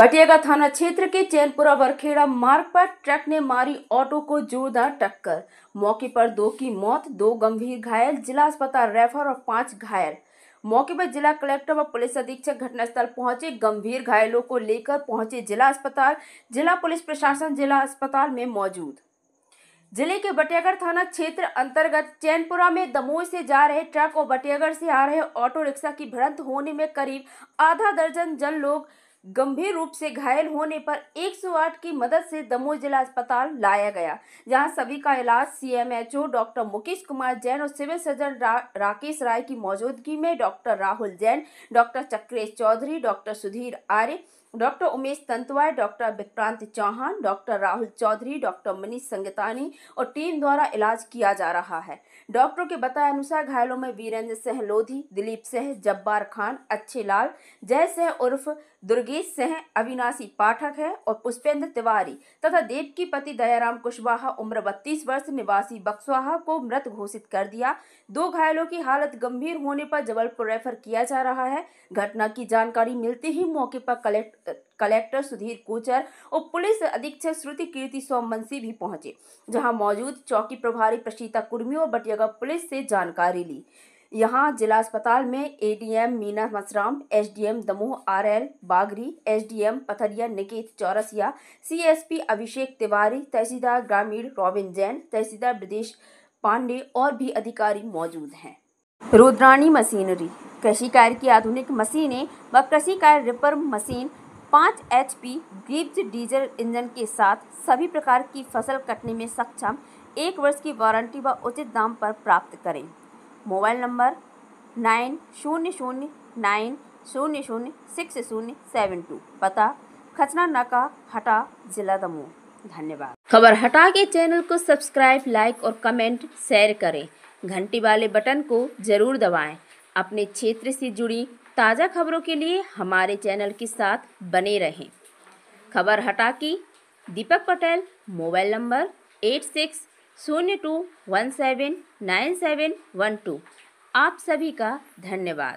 बटियागा थाना क्षेत्र के चैनपुरा वरखेड़ा मार्ग पर ट्रक ने मारी ऑटो को जोरदार टक्कर मौके पर दो की मौत दो गंभीर घायल जिला अस्पताल रेफर और पांच घायल मौके पर जिला कलेक्टर व पुलिस अधीक्षक घटनास्थल पहुंचे गंभीर घायलों को लेकर पहुंचे जिला अस्पताल जिला पुलिस प्रशासन जिला अस्पताल में मौजूद जिले के बटियागढ़ थाना क्षेत्र अंतर्गत चैनपुरा में दमोह से जा रहे ट्रक और बटियागढ़ से आ रहे ऑटो रिक्शा की भिड़ंत होने में करीब आधा दर्जन जन लोग गंभीर रूप से घायल होने पर 108 की मदद से दमोह जिला अस्पताल लाया गया जहां सभी का इलाज सीएमएचओ डॉक्टर मुकेश कुमार जैन और सिविल सर्जन रा, राकेश राय की मौजूदगी में doctor Rahul Jain doctor Chakresh Chaudhary doctor Sudhir Arya doctor Umesh Tantway doctor Vikrant Chauhan doctor Rahul Chaudhary doctor Manish Sangtani और टीम द्वारा इलाज किया जा रहा है डॉक्टरों के बताए अनुसार घायलों में वीरेंद्र सिंह लोधी दिलीप सिंह जब्बार खान अच्छे लाल जय सिंह उर्फ दुर्गेश सिंह अविनाशी पाठक है और पुष्पेंद्र तिवारी तथा देव की पति दयाराम कुशवाहा उम्र बत्तीस वर्ष निवासी बक्सवाहा को मृत घोषित कर दिया दो घायलों की हालत गंभीर होने पर जबलपुर रेफर किया जा रहा है घटना की जानकारी मिलते ही मौके पर कलेक्ट कलेक्टर सुधीर कोचर और पुलिस अधीक्षक श्रुति कीर्ति सोमवंशी भी पहुंचे जहां मौजूद चौकी प्रभारी प्रशीता कुर्मी और बटियागा पुलिस से जानकारी ली यहाँ जिला अस्पताल में ADM Meena Masram SDM Damoh RL Bagri SDM Patharia Niket Chaurasia CSP Abhishek Tiwari तहसीलदार ग्रामीण रॉबिन जैन तहसीलदार ब्रदेश पांडे और भी अधिकारी मौजूद हैं रुद्राणी मशीनरी कृषि कार्य की आधुनिक मशीनें व कृषि कार्य रिपर मशीन पाँच H P Greaves diesel engine के साथ सभी प्रकार की फसल कटने में सक्षम एक वर्ष की वारंटी व वा उचित दाम पर प्राप्त करें मोबाइल नंबर नाइन शून्य शून्य नाइन शून्य शून्य सिक्स शून्य सेवन टू पता खचना नाका हटा जिला दमोह धन्यवाद खबर हटा के चैनल को सब्सक्राइब लाइक और कमेंट शेयर करें घंटी वाले बटन को जरूर दबाएं अपने क्षेत्र से जुड़ी ताज़ा खबरों के लिए हमारे चैनल के साथ बने रहें खबर हटा की Deepak Patel mobile number eight six शून्य two one seven nine seven one two आप सभी का धन्यवाद